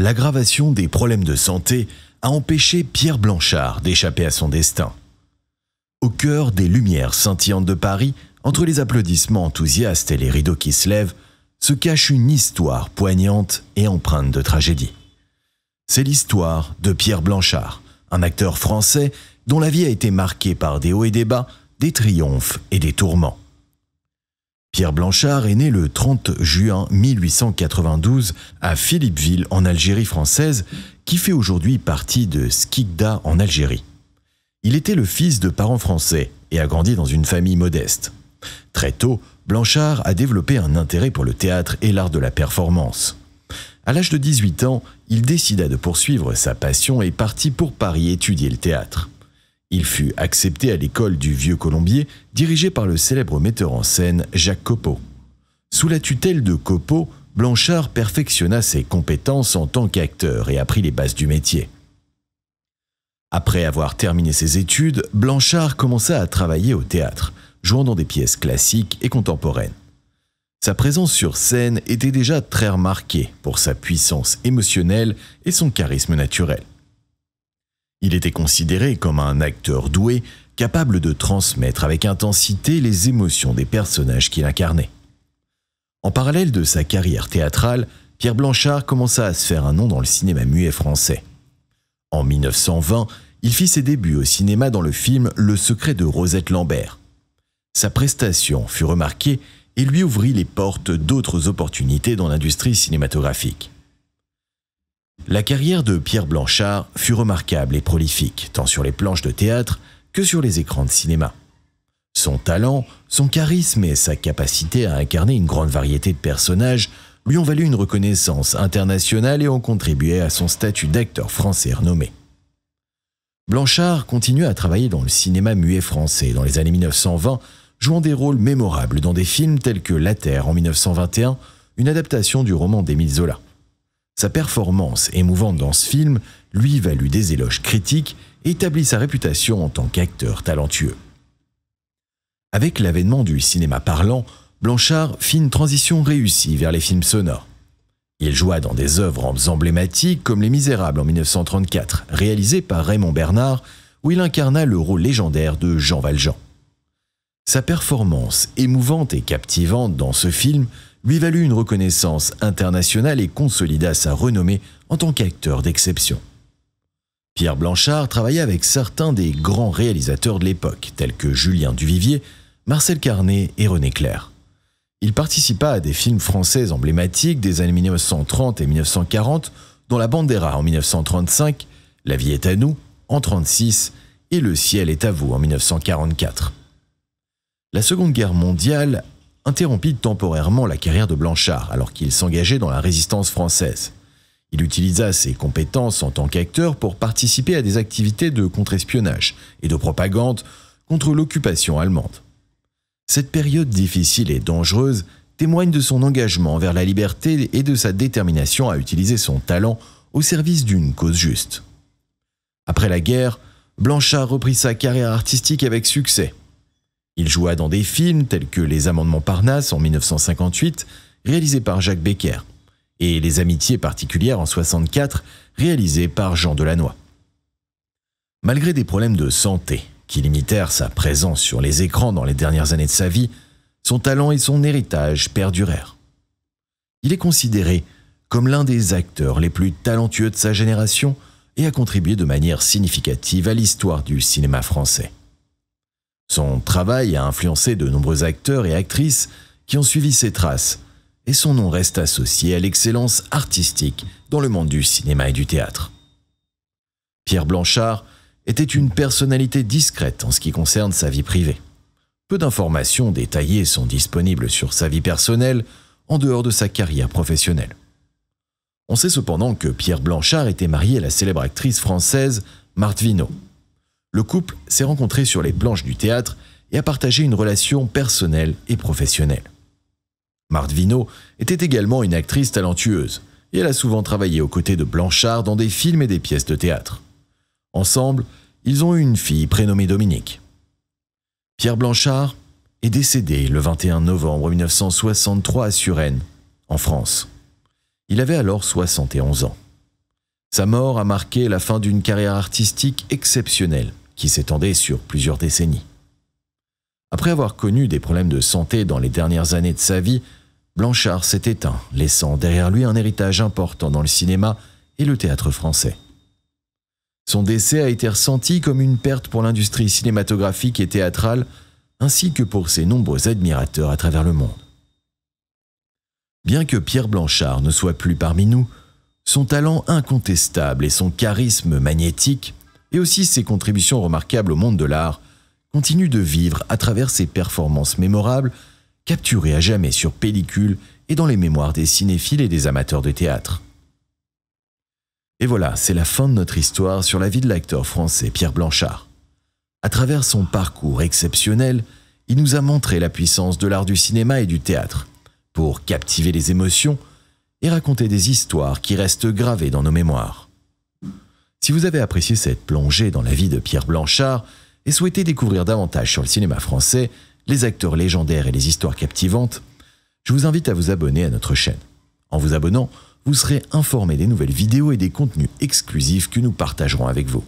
l'aggravation des problèmes de santé a empêché Pierre Blanchard d'échapper à son destin. Au cœur des lumières scintillantes de Paris, entre les applaudissements enthousiastes et les rideaux qui se lèvent, se cache une histoire poignante et empreinte de tragédie. C'est l'histoire de Pierre Blanchard, un acteur français dont la vie a été marquée par des hauts et des bas, des triomphes et des tourments. Pierre Blanchard est né le 30 juin 1892 à Philippeville en Algérie française, qui fait aujourd'hui partie de Skikda en Algérie. Il était le fils de parents français et a grandi dans une famille modeste. Très tôt, Blanchard a développé un intérêt pour le théâtre et l'art de la performance. À l'âge de 18 ans, il décida de poursuivre sa passion et partit pour Paris étudier le théâtre. Il fut accepté à l'école du Vieux Colombier, dirigée par le célèbre metteur en scène Jacques Copeau. Sous la tutelle de Copeau, Blanchard perfectionna ses compétences en tant qu'acteur et apprit les bases du métier. Après avoir terminé ses études, Blanchard commença à travailler au théâtre, jouant dans des pièces classiques et contemporaines. Sa présence sur scène était déjà très remarquée pour sa puissance émotionnelle et son charisme naturel. Il était considéré comme un acteur doué, capable de transmettre avec intensité les émotions des personnages qu'il incarnait. En parallèle de sa carrière théâtrale, Pierre Blanchard commença à se faire un nom dans le cinéma muet français. En 1920, il fit ses débuts au cinéma dans le film Le secret de Rosette Lambert. Sa prestation fut remarquée et lui ouvrit les portes d'autres opportunités dans l'industrie cinématographique. La carrière de Pierre Blanchard fut remarquable et prolifique, tant sur les planches de théâtre que sur les écrans de cinéma. Son talent, son charisme et sa capacité à incarner une grande variété de personnages lui ont valu une reconnaissance internationale et ont contribué à son statut d'acteur français renommé. Blanchard continua à travailler dans le cinéma muet français dans les années 1920, jouant des rôles mémorables dans des films tels que La Terre en 1921, une adaptation du roman d'Émile Zola, sa performance émouvante dans ce film lui valut des éloges critiques et établit sa réputation en tant qu'acteur talentueux. Avec l'avènement du cinéma parlant, Blanchard fit une transition réussie vers les films sonores. Il joua dans des œuvres emblématiques comme Les Misérables en 1934, réalisé par Raymond Bernard, où il incarna le rôle légendaire de Jean Valjean. Sa performance émouvante et captivante dans ce film lui valut une reconnaissance internationale et consolida sa renommée en tant qu'acteur d'exception. Pierre Blanchard travailla avec certains des grands réalisateurs de l'époque, tels que Julien Duvivier, Marcel Carnet et René Clair. Il participa à des films français emblématiques des années 1930 et 1940, dont La Bandera en 1935, La vie est à nous en 1936 et Le ciel est à vous en 1944. La Seconde Guerre mondiale interrompit temporairement la carrière de Blanchard alors qu'il s'engageait dans la résistance française. Il utilisa ses compétences en tant qu'acteur pour participer à des activités de contre-espionnage et de propagande contre l'occupation allemande. Cette période difficile et dangereuse témoigne de son engagement vers la liberté et de sa détermination à utiliser son talent au service d'une cause juste. Après la guerre, Blanchard reprit sa carrière artistique avec succès, il joua dans des films tels que Les Amendements Parnasse en 1958, réalisé par Jacques Becker, et Les Amitiés particulières en 1964, réalisé par Jean Delannoy. Malgré des problèmes de santé qui limitèrent sa présence sur les écrans dans les dernières années de sa vie, son talent et son héritage perdurèrent. Il est considéré comme l'un des acteurs les plus talentueux de sa génération et a contribué de manière significative à l'histoire du cinéma français. Son travail a influencé de nombreux acteurs et actrices qui ont suivi ses traces, et son nom reste associé à l'excellence artistique dans le monde du cinéma et du théâtre. Pierre Blanchard était une personnalité discrète en ce qui concerne sa vie privée. Peu d'informations détaillées sont disponibles sur sa vie personnelle en dehors de sa carrière professionnelle. On sait cependant que Pierre Blanchard était marié à la célèbre actrice française Marthe Vinot. Le couple s'est rencontré sur les planches du théâtre et a partagé une relation personnelle et professionnelle. Marthe Vino était également une actrice talentueuse et elle a souvent travaillé aux côtés de Blanchard dans des films et des pièces de théâtre. Ensemble, ils ont eu une fille prénommée Dominique. Pierre Blanchard est décédé le 21 novembre 1963 à Suresnes, en France. Il avait alors 71 ans. Sa mort a marqué la fin d'une carrière artistique exceptionnelle qui s'étendait sur plusieurs décennies. Après avoir connu des problèmes de santé dans les dernières années de sa vie, Blanchard s'est éteint, laissant derrière lui un héritage important dans le cinéma et le théâtre français. Son décès a été ressenti comme une perte pour l'industrie cinématographique et théâtrale, ainsi que pour ses nombreux admirateurs à travers le monde. Bien que Pierre Blanchard ne soit plus parmi nous, son talent incontestable et son charisme magnétique et aussi ses contributions remarquables au monde de l'art, continuent de vivre à travers ses performances mémorables, capturées à jamais sur pellicule et dans les mémoires des cinéphiles et des amateurs de théâtre. Et voilà, c'est la fin de notre histoire sur la vie de l'acteur français Pierre Blanchard. À travers son parcours exceptionnel, il nous a montré la puissance de l'art du cinéma et du théâtre, pour captiver les émotions et raconter des histoires qui restent gravées dans nos mémoires. Si vous avez apprécié cette plongée dans la vie de Pierre Blanchard et souhaitez découvrir davantage sur le cinéma français, les acteurs légendaires et les histoires captivantes, je vous invite à vous abonner à notre chaîne. En vous abonnant, vous serez informé des nouvelles vidéos et des contenus exclusifs que nous partagerons avec vous.